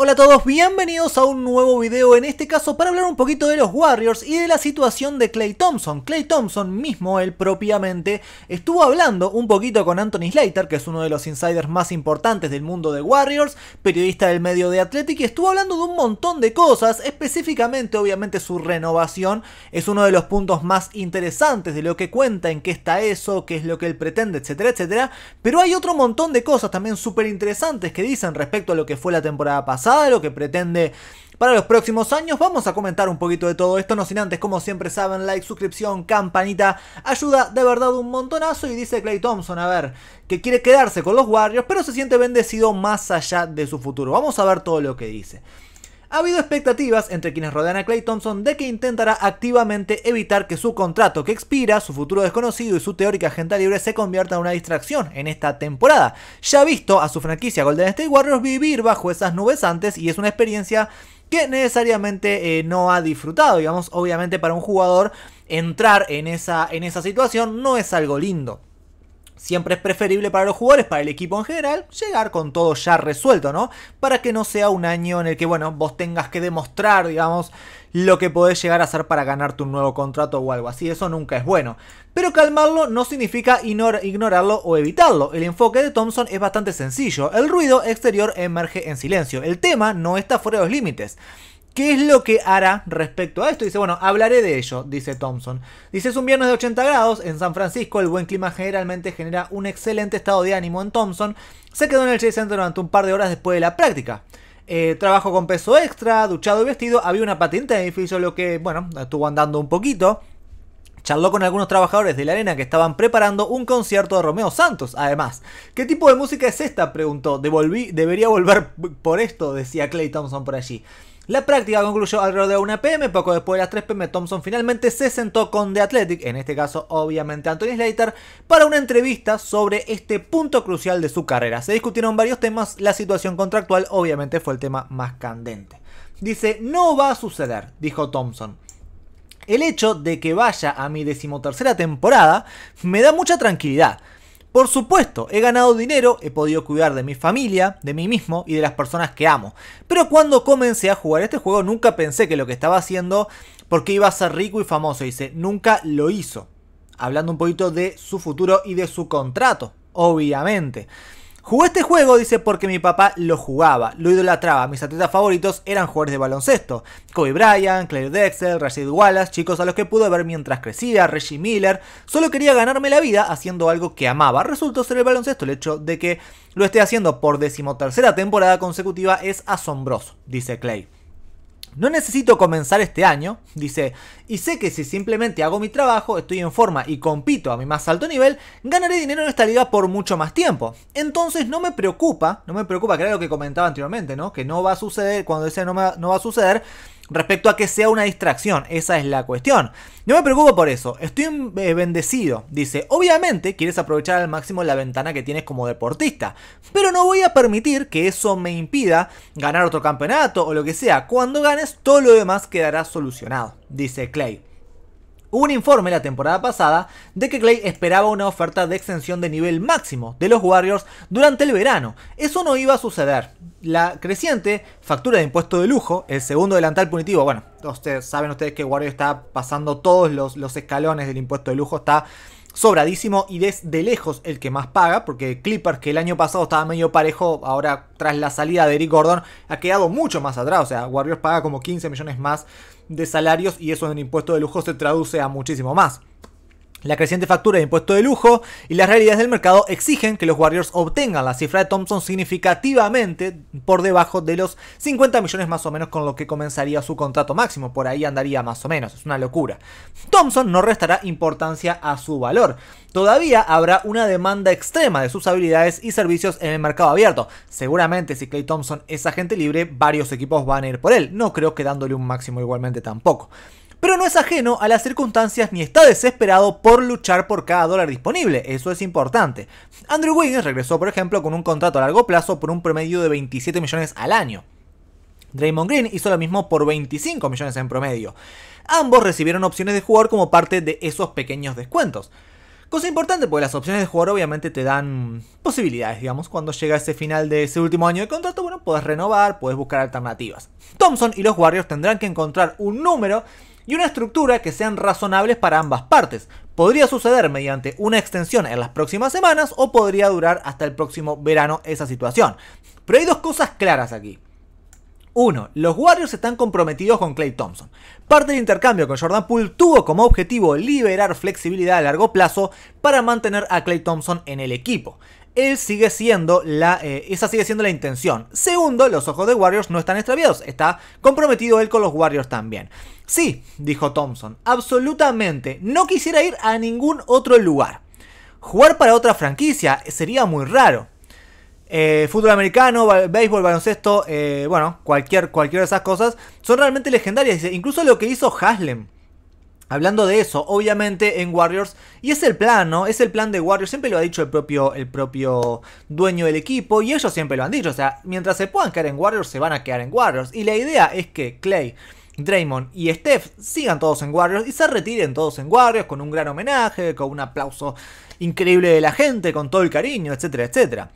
Hola a todos, bienvenidos a un nuevo video, en este caso para hablar un poquito de los Warriors y de la situación de Clay Thompson. Clay Thompson mismo, él propiamente, estuvo hablando un poquito con Anthony Slater, que es uno de los insiders más importantes del mundo de Warriors, periodista del medio de Athletic, y estuvo hablando de un montón de cosas, específicamente obviamente su renovación es uno de los puntos más interesantes de lo que cuenta, en qué está eso, qué es lo que él pretende, etcétera, etcétera, pero hay otro montón de cosas también súper interesantes que dicen respecto a lo que fue la temporada pasada, de lo que pretende para los próximos años. Vamos a comentar un poquito de todo esto, no sin antes, como siempre saben, like, suscripción, campanita, ayuda de verdad un montonazo. Y dice Clay Thompson, a ver, que quiere quedarse con los Warriors, pero se siente bendecido más allá de su futuro. Vamos a ver todo lo que dice. Ha habido expectativas entre quienes rodean a Clay Thompson de que intentará activamente evitar que su contrato que expira, su futuro desconocido y su teórica agenda libre se convierta en una distracción en esta temporada. Ya ha visto a su franquicia Golden State Warriors vivir bajo esas nubes antes y es una experiencia que necesariamente eh, no ha disfrutado, digamos, obviamente para un jugador entrar en esa, en esa situación no es algo lindo. Siempre es preferible para los jugadores, para el equipo en general, llegar con todo ya resuelto, ¿no? Para que no sea un año en el que, bueno, vos tengas que demostrar, digamos, lo que podés llegar a hacer para ganarte un nuevo contrato o algo así. Eso nunca es bueno. Pero calmarlo no significa ignorarlo o evitarlo. El enfoque de Thompson es bastante sencillo. El ruido exterior emerge en silencio. El tema no está fuera de los límites. ¿Qué es lo que hará respecto a esto? Dice, bueno, hablaré de ello, dice Thompson. Dice, es un viernes de 80 grados en San Francisco, el buen clima generalmente genera un excelente estado de ánimo en Thompson. Se quedó en el Chase Center durante un par de horas después de la práctica. Trabajó eh, trabajo con peso extra, duchado y vestido, había una patente de edificio, lo que, bueno, estuvo andando un poquito. Charló con algunos trabajadores de la arena que estaban preparando un concierto de Romeo Santos, además. ¿Qué tipo de música es esta? preguntó. debería volver por esto, decía Clay Thompson por allí. La práctica concluyó alrededor de una pm, poco después de las 3 pm Thompson finalmente se sentó con The Athletic, en este caso obviamente Anthony Slater, para una entrevista sobre este punto crucial de su carrera. Se discutieron varios temas, la situación contractual obviamente fue el tema más candente. Dice, no va a suceder, dijo Thompson. El hecho de que vaya a mi decimotercera temporada me da mucha tranquilidad. Por supuesto, he ganado dinero, he podido cuidar de mi familia, de mí mismo y de las personas que amo. Pero cuando comencé a jugar este juego nunca pensé que lo que estaba haciendo porque iba a ser rico y famoso. Dice, nunca lo hizo. Hablando un poquito de su futuro y de su contrato, obviamente. Jugué este juego, dice, porque mi papá lo jugaba, lo idolatraba. Mis atletas favoritos eran jugadores de baloncesto. Kobe Bryant, Claire Dexter, Rashid Wallace, chicos a los que pude ver mientras crecía, Reggie Miller. Solo quería ganarme la vida haciendo algo que amaba. Resultó ser el baloncesto. El hecho de que lo esté haciendo por decimotercera temporada consecutiva es asombroso, dice Clay. No necesito comenzar este año, dice, y sé que si simplemente hago mi trabajo, estoy en forma y compito a mi más alto nivel, ganaré dinero en esta liga por mucho más tiempo. Entonces no me preocupa, no me preocupa, que era lo que comentaba anteriormente, ¿no? Que no va a suceder, cuando ese no va a suceder, respecto a que sea una distracción. Esa es la cuestión. No me preocupo por eso, estoy eh, bendecido. Dice, obviamente quieres aprovechar al máximo la ventana que tienes como deportista, pero no voy a permitir que eso me impida ganar otro campeonato o lo que sea. Cuando ganes, todo lo demás quedará solucionado, dice Clay. Hubo un informe la temporada pasada de que Clay esperaba una oferta de extensión de nivel máximo de los Warriors durante el verano. Eso no iba a suceder. La creciente factura de impuesto de lujo, el segundo delantal punitivo, bueno, ustedes, saben ustedes que Warriors está pasando todos los escalones del impuesto de lujo, está sobradísimo y desde lejos el que más paga, porque Clippers, que el año pasado estaba medio parejo, ahora tras la salida de Eric Gordon, ha quedado mucho más atrás. O sea, Warriors paga como 15 millones más de salarios y eso en el impuesto de lujo se traduce a muchísimo más. La creciente factura de impuesto de lujo y las realidades del mercado exigen que los Warriors obtengan la cifra de Thompson significativamente por debajo de los 50 millones más o menos con lo que comenzaría su contrato máximo. Por ahí andaría más o menos, es una locura. Thompson no restará importancia a su valor. Todavía habrá una demanda extrema de sus habilidades y servicios en el mercado abierto. Seguramente si Clay Thompson es agente libre, varios equipos van a ir por él. No creo que dándole un máximo igualmente tampoco pero no es ajeno a las circunstancias ni está desesperado por luchar por cada dólar disponible, eso es importante. Andrew Wiggins regresó, por ejemplo, con un contrato a largo plazo por un promedio de 27 millones al año. Draymond Green hizo lo mismo por 25 millones en promedio. Ambos recibieron opciones de jugador como parte de esos pequeños descuentos. Cosa importante porque las opciones de jugar obviamente te dan posibilidades, digamos, cuando llega ese final de ese último año de contrato, bueno, puedes renovar, puedes buscar alternativas. Thompson y los Warriors tendrán que encontrar un número y una estructura que sean razonables para ambas partes. Podría suceder mediante una extensión en las próximas semanas o podría durar hasta el próximo verano esa situación. Pero hay dos cosas claras aquí. Uno, Los Warriors están comprometidos con Clay Thompson. Parte del intercambio con Jordan Poole tuvo como objetivo liberar flexibilidad a largo plazo para mantener a Clay Thompson en el equipo él sigue siendo la, eh, esa sigue siendo la intención. Segundo, los ojos de Warriors no están extraviados, está comprometido él con los Warriors también. Sí, dijo Thompson, absolutamente, no quisiera ir a ningún otro lugar. Jugar para otra franquicia sería muy raro. Eh, fútbol americano, béisbol, baloncesto, eh, bueno, cualquier, cualquiera de esas cosas son realmente legendarias. Incluso lo que hizo Haslem Hablando de eso, obviamente en Warriors, y es el plan, ¿no? Es el plan de Warriors, siempre lo ha dicho el propio, el propio dueño del equipo, y ellos siempre lo han dicho, o sea, mientras se puedan quedar en Warriors, se van a quedar en Warriors. Y la idea es que Clay, Draymond y Steph sigan todos en Warriors y se retiren todos en Warriors con un gran homenaje, con un aplauso increíble de la gente, con todo el cariño, etcétera, etcétera.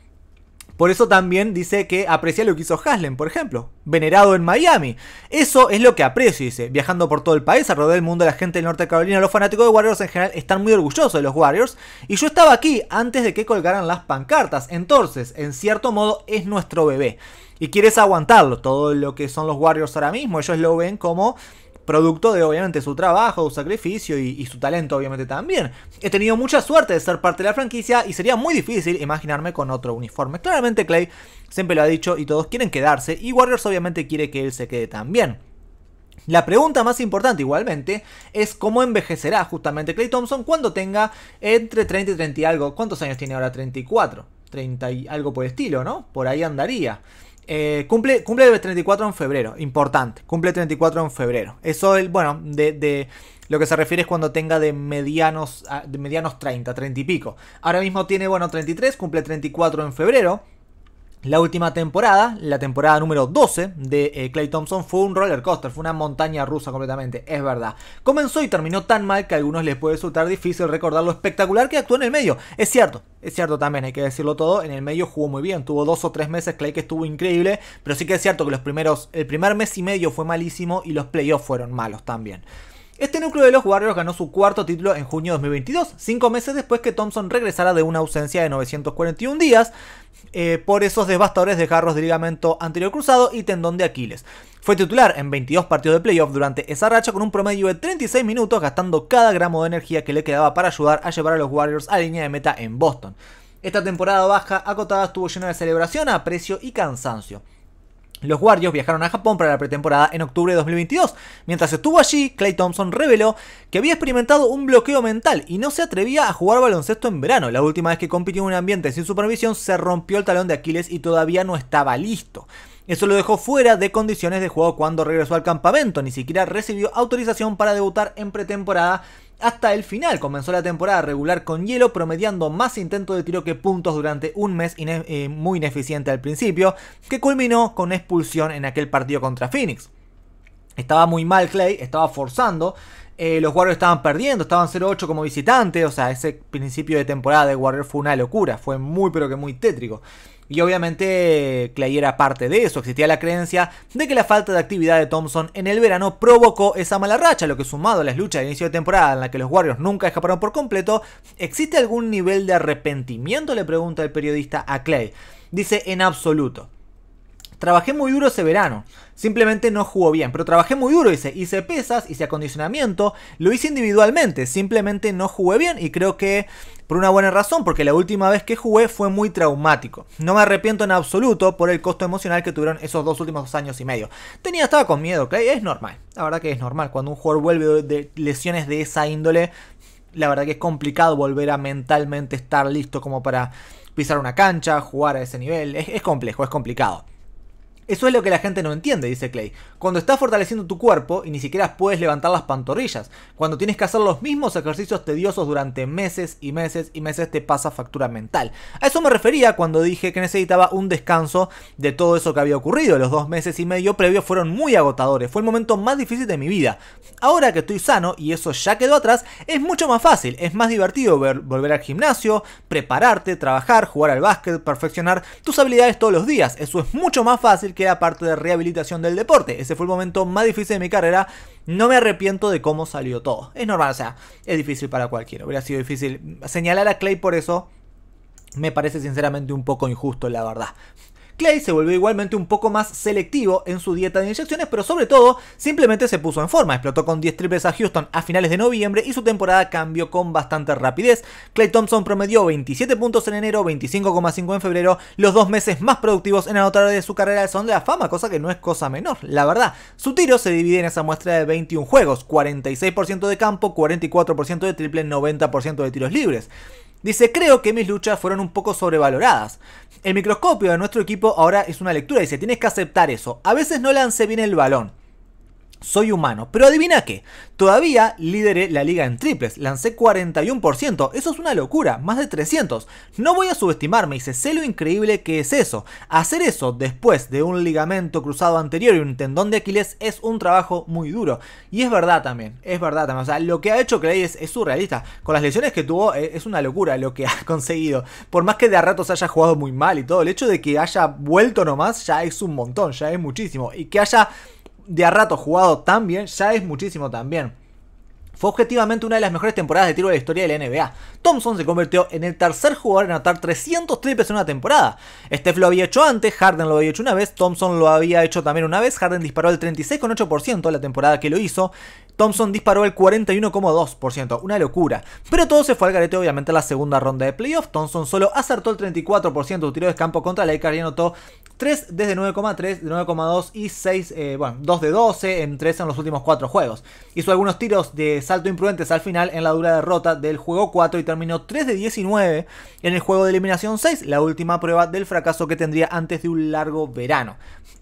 Por eso también dice que aprecia lo que hizo Haslem, por ejemplo, venerado en Miami. Eso es lo que aprecio, dice. Viajando por todo el país, alrededor del mundo, la gente del norte de Carolina, los fanáticos de Warriors en general están muy orgullosos de los Warriors. Y yo estaba aquí antes de que colgaran las pancartas. Entonces, en cierto modo, es nuestro bebé. Y quieres aguantarlo. Todo lo que son los Warriors ahora mismo, ellos lo ven como producto de obviamente su trabajo, su sacrificio y, su talento obviamente también. He tenido mucha suerte de ser parte de la franquicia y sería muy difícil imaginarme con otro uniforme. Claramente Clay siempre lo ha dicho y todos quieren quedarse y Warriors obviamente quiere que él se quede también. La pregunta más importante igualmente es cómo envejecerá justamente Clay Thompson cuando tenga entre 30 y 30 y algo. ¿Cuántos años tiene ahora? 34. 30 y algo por el estilo, ¿no? Por ahí andaría. Eh, cumple, 34 en febrero, importante. Cumple 34 en febrero. Eso, es, bueno, de, lo que se refiere es cuando tenga de medianos, ah, de medianos 30, 30 y pico. Ahora mismo tiene, bueno, 33, cumple 34 en febrero. La última temporada, la temporada número 12 de Clay eh, Thompson, fue un roller coaster, fue una montaña rusa completamente, es verdad. Comenzó y terminó tan mal que a algunos les puede resultar difícil recordar lo espectacular que actuó en el medio. Es cierto, es cierto también, hay que decirlo todo, en el medio jugó muy bien, tuvo dos o tres meses Clay que estuvo increíble, pero sí que es cierto que los primeros, el primer mes y medio fue malísimo y los playoffs fueron malos también. Este núcleo de los Warriors ganó su cuarto título en junio de 2022, cinco meses después que Thompson regresara de una ausencia de 941 días. Eh, por esos devastadores desgarros de ligamento anterior cruzado y tendón de Aquiles. Fue titular en 22 partidos de playoff durante esa racha con un promedio de 36 minutos, gastando cada gramo de energía que le quedaba para ayudar a llevar a los Warriors a línea de meta en Boston. Esta temporada baja acotada estuvo llena de celebración, aprecio y cansancio. Los Warriors viajaron a Japón para la pretemporada en octubre de 2022. Mientras estuvo allí, Clay Thompson reveló que había experimentado un bloqueo mental y no se atrevía a jugar baloncesto en verano. La última vez que compitió en un ambiente sin supervisión se rompió el talón de Aquiles y todavía no estaba listo. Eso lo dejó fuera de condiciones de juego cuando regresó al campamento, ni siquiera recibió autorización para debutar en pretemporada hasta el final. Comenzó la temporada regular con hielo, promediando más intentos de tiro que puntos durante un mes eh, muy ineficiente al principio, que culminó con expulsión en aquel partido contra Phoenix. Estaba muy mal Clay, estaba forzando. Eh, los Warriors estaban perdiendo, estaban 0-8 como visitante. O sea, ese principio de temporada de Warrior fue una locura, fue muy pero que muy tétrico. Y obviamente Clay era parte de eso. Existía la creencia de que la falta de actividad de Thompson en el verano provocó esa mala racha, lo que sumado a las luchas de inicio de temporada en la que los Warriors nunca escaparon por completo, ¿existe algún nivel de arrepentimiento? Le pregunta el periodista a Clay. Dice en absoluto. Trabajé muy duro ese verano, simplemente no jugó bien, pero trabajé muy duro, hice, hice pesas, hice acondicionamiento, lo hice individualmente, simplemente no jugué bien y creo que por una buena razón, porque la última vez que jugué fue muy traumático. No me arrepiento en absoluto por el costo emocional que tuvieron esos dos últimos dos años y medio. Tenía, estaba con miedo, Clay, es normal, la verdad que es normal, cuando un jugador vuelve de lesiones de esa índole, la verdad que es complicado volver a mentalmente estar listo como para pisar una cancha, jugar a ese nivel. es, complejo, es complicado. Eso es lo que la gente no entiende, dice Clay. Cuando estás fortaleciendo tu cuerpo y ni siquiera puedes levantar las pantorrillas, cuando tienes que hacer los mismos ejercicios tediosos durante meses y meses y meses te pasa factura mental. A eso me refería cuando dije que necesitaba un descanso de todo eso que había ocurrido. Los dos meses y medio previos fueron muy agotadores, fue el momento más difícil de mi vida. Ahora que estoy sano y eso ya quedó atrás, es mucho más fácil, es más divertido volver al gimnasio, prepararte, trabajar, jugar al básquet, perfeccionar tus habilidades todos los días. Eso es mucho más fácil que parte de rehabilitación del deporte. Ese fue el momento más difícil de mi carrera. No me arrepiento de cómo salió todo. Es normal, o sea, es difícil para cualquiera. Hubiera sido difícil señalar a Clay por eso. Me parece sinceramente un poco injusto, la verdad. Clay se volvió igualmente un poco más selectivo en su dieta de inyecciones, pero sobre todo simplemente se puso en forma. Explotó con 10 triples a Houston a finales de noviembre y su temporada cambió con bastante rapidez. Clay Thompson promedió 27 puntos en enero, 25,5 en febrero, los dos meses más productivos en anotar de su carrera son de la fama, cosa que no es cosa menor, la verdad. Su tiro se divide en esa muestra de 21 juegos, 46% de campo, 44% de triple, 90% de tiros libres. Dice, creo que mis luchas fueron un poco sobrevaloradas. El microscopio de nuestro equipo ahora es una lectura, dice, tienes que aceptar eso. A veces no lance bien el balón soy humano. Pero adivina qué, todavía lideré la liga en triples, lancé 41%, eso es una locura, más de 300. No voy a subestimarme y sé lo increíble que es eso. Hacer eso después de un ligamento cruzado anterior y un tendón de Aquiles es un trabajo muy duro. Y es verdad también, es verdad también. O sea, lo que ha hecho Clay es, es surrealista. Con las lesiones que tuvo eh, es una locura lo que ha conseguido. Por más que de a ratos haya jugado muy mal y todo, el hecho de que haya vuelto nomás ya es un montón, ya es muchísimo. Y que haya de a rato jugado tan bien, ya es muchísimo también. Fue objetivamente una de las mejores temporadas de tiro de la historia de la NBA. Thompson se convirtió en el tercer jugador en anotar 300 triples en una temporada. Steph lo había hecho antes, Harden lo había hecho una vez, Thompson lo había hecho también una vez, Harden disparó el 36,8% la temporada que lo hizo Thompson disparó el 41,2%, una locura. Pero todo se fue al garete obviamente en la segunda ronda de playoff. Thompson solo acertó el 34% de tiro de campo contra Lakers y anotó 3 desde 9,3, de 9,2 y 6, eh, bueno, 2 de 12 en 3 en los últimos 4 juegos. Hizo algunos tiros de salto imprudentes al final en la dura derrota del juego 4 y terminó 3 de 19 en el juego de eliminación 6, la última prueba del fracaso que tendría antes de un largo verano.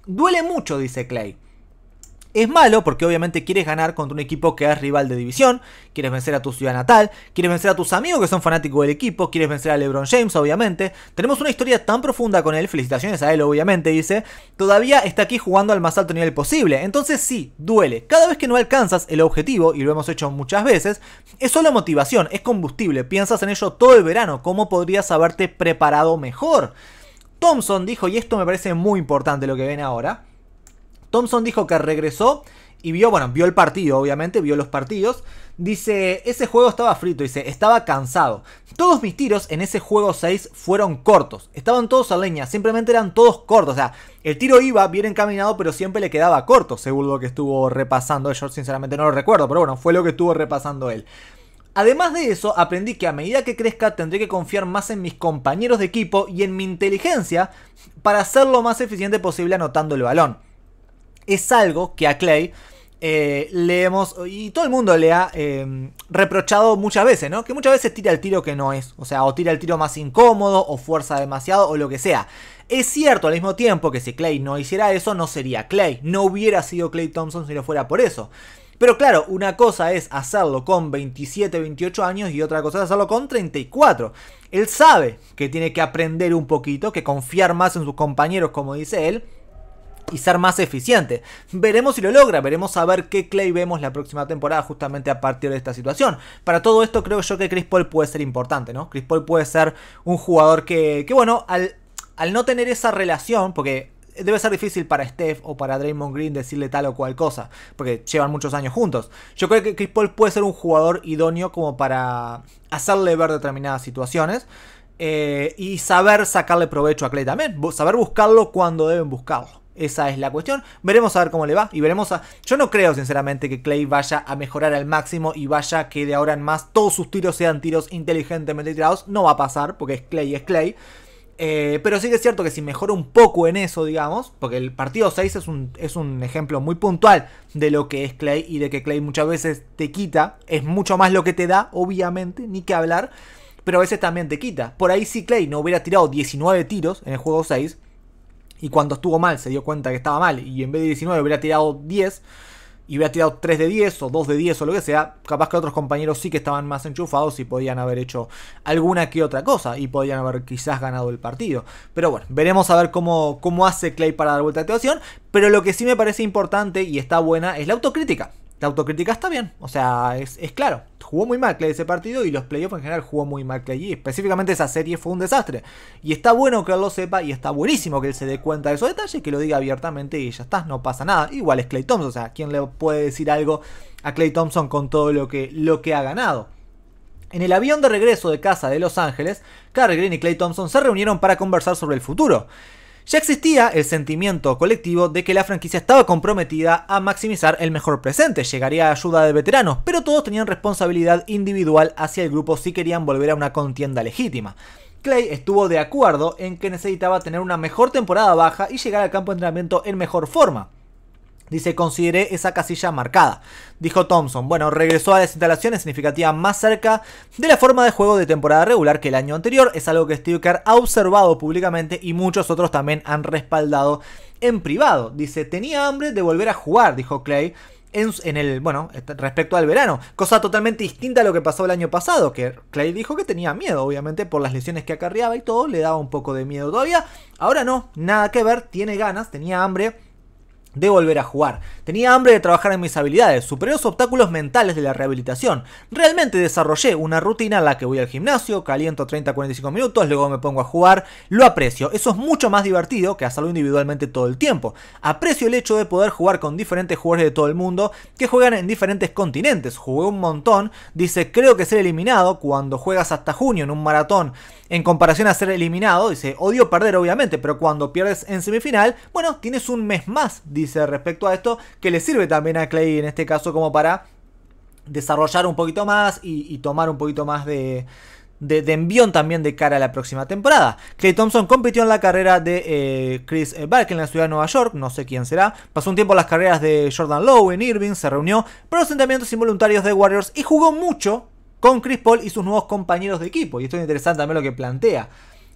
Duele mucho, dice Clay. Es malo porque obviamente quieres ganar contra un equipo que es rival de división, quieres vencer a tu ciudad natal, quieres vencer a tus amigos que son fanáticos del equipo, quieres vencer a LeBron James, obviamente. Tenemos una historia tan profunda con él, felicitaciones a él, obviamente, dice. Todavía está aquí jugando al más alto nivel posible. Entonces sí, duele. Cada vez que no alcanzas el objetivo, y lo hemos hecho muchas veces, es solo motivación, es combustible. Piensas en ello todo el verano, cómo podrías haberte preparado mejor. Thompson dijo, y esto me parece muy importante lo que ven ahora Thompson dijo que regresó y vio, bueno, vio el partido, obviamente, vio los partidos. Dice, ese juego estaba frito, dice, estaba cansado. Todos mis tiros en ese juego 6 fueron cortos. Estaban todos a leña, simplemente eran todos cortos. O sea, el tiro iba bien encaminado, pero siempre le quedaba corto, según lo que estuvo repasando. Yo sinceramente no lo recuerdo, pero bueno, fue lo que estuvo repasando él. Además de eso, aprendí que a medida que crezca tendré que confiar más en mis compañeros de equipo y en mi inteligencia para hacer lo más eficiente posible anotando el balón es algo que a Clay eh, le hemos, y todo el mundo le ha eh, reprochado muchas veces, ¿no? Que muchas veces tira el tiro que no es, o sea, o tira el tiro más incómodo, o fuerza demasiado, o lo que sea. Es cierto al mismo tiempo que si Clay no hiciera eso, no sería Clay, no hubiera sido Clay Thompson si no fuera por eso. Pero claro, una cosa es hacerlo con 27, 28 años y otra cosa es hacerlo con 34. Él sabe que tiene que aprender un poquito, que confiar más en sus compañeros, como dice él, y ser más eficiente. Veremos si lo logra, veremos a ver qué Clay vemos la próxima temporada justamente a partir de esta situación. Para todo esto creo yo que Chris Paul puede ser importante, ¿no? Chris Paul puede ser un jugador que, que bueno, al, al no tener esa relación, porque debe ser difícil para Steph o para Draymond Green decirle tal o cual cosa, porque llevan muchos años juntos. Yo creo que Chris Paul puede ser un jugador idóneo como para hacerle ver determinadas situaciones eh, y saber sacarle provecho a Clay también, saber buscarlo cuando deben buscarlo. Esa es la cuestión. Veremos a ver cómo le va y veremos a... Yo no creo sinceramente que Clay vaya a mejorar al máximo y vaya que de ahora en más todos sus tiros sean tiros inteligentemente tirados. No va a pasar porque es Clay, es Clay. Eh, pero sí que es cierto que si mejora un poco en eso, digamos, porque el partido 6 es un, es un ejemplo muy puntual de lo que es Clay y de que Clay muchas veces te quita, es mucho más lo que te da, obviamente, ni que hablar, pero a veces también te quita. Por ahí si Clay no hubiera tirado 19 tiros en el juego 6, y cuando estuvo mal se dio cuenta que estaba mal y en vez de 19 hubiera tirado 10 y hubiera tirado 3 de 10 o 2 de 10 o lo que sea, capaz que otros compañeros sí que estaban más enchufados y podían haber hecho alguna que otra cosa y podían haber quizás ganado el partido. Pero bueno, veremos a ver cómo, cómo hace Clay para dar vuelta a la situación. Pero lo que sí me parece importante y está buena es la autocrítica la autocrítica está bien. O sea, es, claro. Jugó muy mal Clay ese partido y los playoffs en general jugó muy mal Clay. Y específicamente esa serie fue un desastre. Y está bueno que él lo sepa y está buenísimo que él se dé cuenta de esos detalles, que lo diga abiertamente y ya está, no pasa nada. Igual es Clay Thompson. O sea, ¿quién le puede decir algo a Clay Thompson con todo lo que, lo que ha ganado? En el avión de regreso de casa de Los Ángeles, Carrie Green y Clay Thompson se reunieron para conversar sobre el futuro ya existía el sentimiento colectivo de que la franquicia estaba comprometida a maximizar el mejor presente, llegaría ayuda de veteranos, pero todos tenían responsabilidad individual hacia el grupo si querían volver a una contienda legítima. Clay estuvo de acuerdo en que necesitaba tener una mejor temporada baja y llegar al campo de entrenamiento en mejor forma. Dice, consideré esa casilla marcada. Dijo Thompson, bueno, regresó a las instalaciones significativas más cerca de la forma de juego de temporada regular que el año anterior. Es algo que Steve ha observado públicamente y muchos otros también han respaldado en privado. Dice, tenía hambre de volver a jugar, dijo Clay. En, en, el, bueno, respecto al verano. Cosa totalmente distinta a lo que pasó el año pasado, que Clay dijo que tenía miedo, obviamente, por las lesiones que acarreaba y todo, le daba un poco de miedo todavía. Ahora no, nada que ver, tiene ganas, tenía hambre de volver a jugar. Tenía hambre de trabajar en mis habilidades, superé los obstáculos mentales de la rehabilitación. Realmente desarrollé una rutina en la que voy al gimnasio, caliento 30-45 minutos, luego me pongo a jugar, lo aprecio. Eso es mucho más divertido que hacerlo individualmente todo el tiempo. Aprecio el hecho de poder jugar con diferentes jugadores de todo el mundo que juegan en diferentes continentes. Jugué un montón, dice, creo que ser eliminado cuando juegas hasta junio en un maratón en comparación a ser eliminado, dice, odio perder obviamente, pero cuando pierdes en semifinal, bueno, tienes un mes más, dice respecto a esto, que le sirve también a Clay en este caso como para desarrollar un poquito más y, tomar un poquito más de, envión también de cara a la próxima temporada. Clay Thompson compitió en la carrera de eh, Chris Barkley en la ciudad de Nueva York, no sé quién será. Pasó un tiempo en las carreras de Jordan Lowe en Irving, se reunió Pero los involuntarios de Warriors y jugó mucho con Chris Paul y sus nuevos compañeros de equipo. Y esto es interesante también lo que plantea.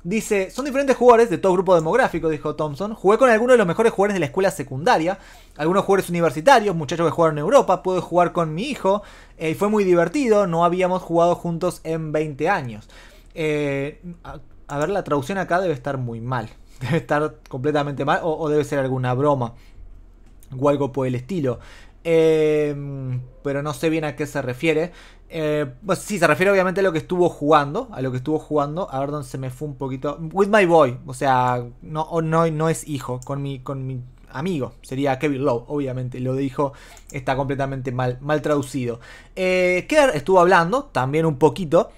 Dice, son diferentes jugadores de todo grupo demográfico, dijo Thompson. Jugué con algunos de los mejores jugadores de la escuela secundaria, algunos jugadores universitarios, muchachos que jugaron en Europa, pude jugar con mi hijo eh, y fue muy divertido, no habíamos jugado juntos en 20 años. Eh, a, ver, la traducción acá debe estar muy mal, debe estar completamente mal o, debe ser alguna broma o algo por el estilo. Eh, pero no sé bien a qué se refiere. Eh, pues sí, se refiere obviamente a lo que estuvo jugando. A lo que estuvo jugando. A ver dónde se me fue un poquito. With my boy. O sea, no, no, no es hijo. Con mi, con mi amigo. Sería Kevin Love, obviamente. Lo dijo. Está completamente mal, mal traducido. Eh, Kerr estuvo hablando también un poquito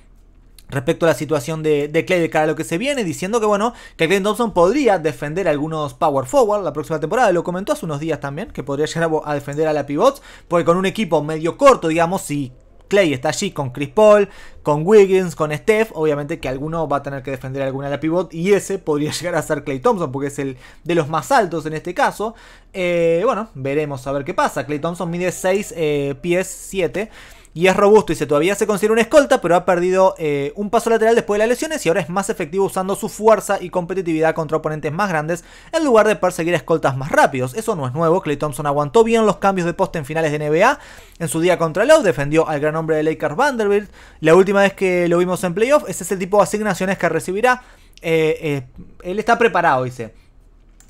respecto a la situación de, Clay de cara a lo que se viene, diciendo que bueno, que Clay Thompson podría defender algunos power forward la próxima temporada, lo comentó hace unos días también, que podría llegar a, defender a la pivot porque con un equipo medio corto, digamos, y Clay está allí con Chris Paul, con Wiggins, con Steph. Obviamente que alguno va a tener que defender alguna de la pivot. Y ese podría llegar a ser Clay Thompson, porque es el de los más altos en este caso. Eh, bueno, veremos a ver qué pasa. Clay Thompson mide 6 eh, pies 7 y es robusto y se todavía se considera un escolta, pero ha perdido eh, un paso lateral después de las lesiones y ahora es más efectivo usando su fuerza y competitividad contra oponentes más grandes en lugar de perseguir escoltas más rápidos. Eso no es nuevo, Clay Thompson aguantó bien los cambios de poste en finales de NBA, en su día contra Lowe defendió al gran hombre de Lakers Vanderbilt, la última vez que lo vimos en playoff, ese es el tipo de asignaciones que recibirá. Eh, eh, él está preparado, dice.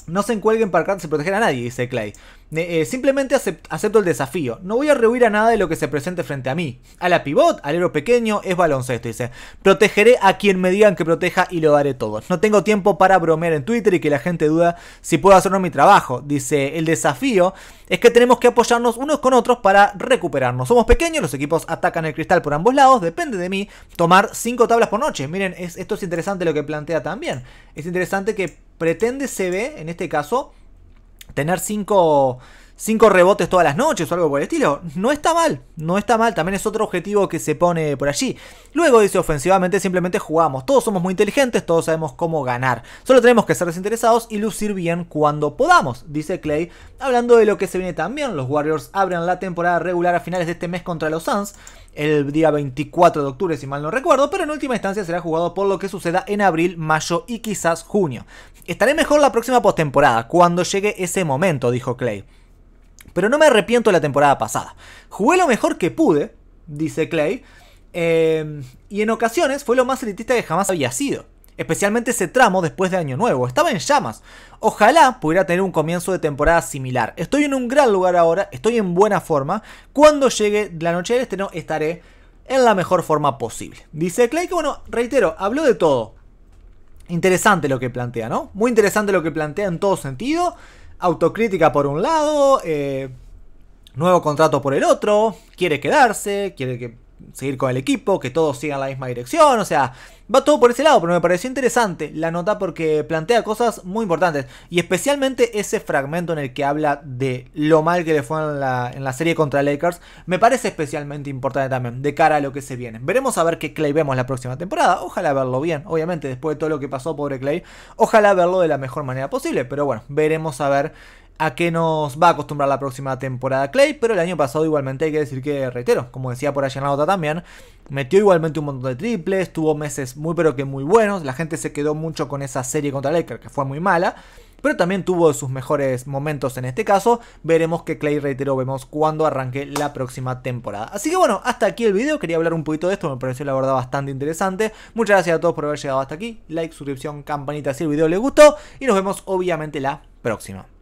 No se encuelguen para tratar de proteger a nadie, dice Clay. Eh, simplemente acepto el desafío. No voy a rehuir a nada de lo que se presente frente a mí. A la pivot, al héroe pequeño, es baloncesto, dice. Protegeré a quien me digan que proteja y lo daré todo. No tengo tiempo para bromear en Twitter y que la gente duda si puedo hacer mi trabajo. Dice, el desafío es que tenemos que apoyarnos unos con otros para recuperarnos. Somos pequeños, los equipos atacan el cristal por ambos lados, depende de mí tomar cinco tablas por noche. Miren, esto es interesante lo que plantea también. Es interesante que pretende se ve, en este caso, tener cinco, cinco rebotes todas las noches o algo por el estilo. No está mal, no está mal, también es otro objetivo que se pone por allí. Luego dice ofensivamente simplemente jugamos, todos somos muy inteligentes, todos sabemos cómo ganar. Solo tenemos que ser desinteresados y lucir bien cuando podamos, dice Clay, hablando de lo que se viene también. Los Warriors abren la temporada regular a finales de este mes contra los Suns el día 24 de octubre, si mal no recuerdo, pero en última instancia será jugado por lo que suceda en abril, mayo y quizás junio. Estaré mejor la próxima postemporada, cuando llegue ese momento, dijo Clay pero no me arrepiento de la temporada pasada. Jugué lo mejor que pude, dice Clay, em, y en ocasiones fue lo más elitista que jamás había sido. Especialmente ese tramo después de Año Nuevo. Estaba en llamas. Ojalá pudiera tener un comienzo de temporada similar. Estoy en un gran lugar ahora, estoy en buena forma. Cuando llegue la noche del estreno estaré en la mejor forma posible. Dice Clay que, bueno, reitero, habló de todo. Interesante lo que plantea, ¿no? Muy interesante lo que plantea en todo sentido autocrítica por un lado, eh, nuevo contrato por el otro, quiere quedarse, quiere que seguir con el equipo, que todos sigan la misma dirección, o sea, va todo por ese lado, pero me pareció interesante la nota porque plantea cosas muy importantes, y especialmente ese fragmento en el que habla de lo mal que le fue en la, serie contra Lakers, me parece especialmente importante también, de cara a lo que se viene. Veremos a ver qué Clay vemos la próxima temporada, ojalá verlo bien, obviamente, después de todo lo que pasó, pobre Clay, ojalá verlo de la mejor manera posible, pero bueno, veremos a ver a qué nos va a acostumbrar la próxima temporada Clay, pero el año pasado igualmente hay que decir que, reitero, como decía por allá en la nota también, metió igualmente un montón de triples, tuvo meses muy pero que muy buenos, la gente se quedó mucho con esa serie contra Laker que fue muy mala, pero también tuvo sus mejores momentos en este caso, veremos que Clay, reitero, vemos cuando arranque la próxima temporada. Así que bueno, hasta aquí el video, quería hablar un poquito de esto, me pareció la verdad bastante interesante, muchas gracias a todos por haber llegado hasta aquí, like, suscripción, campanita si el video les gustó, y nos vemos obviamente la próxima.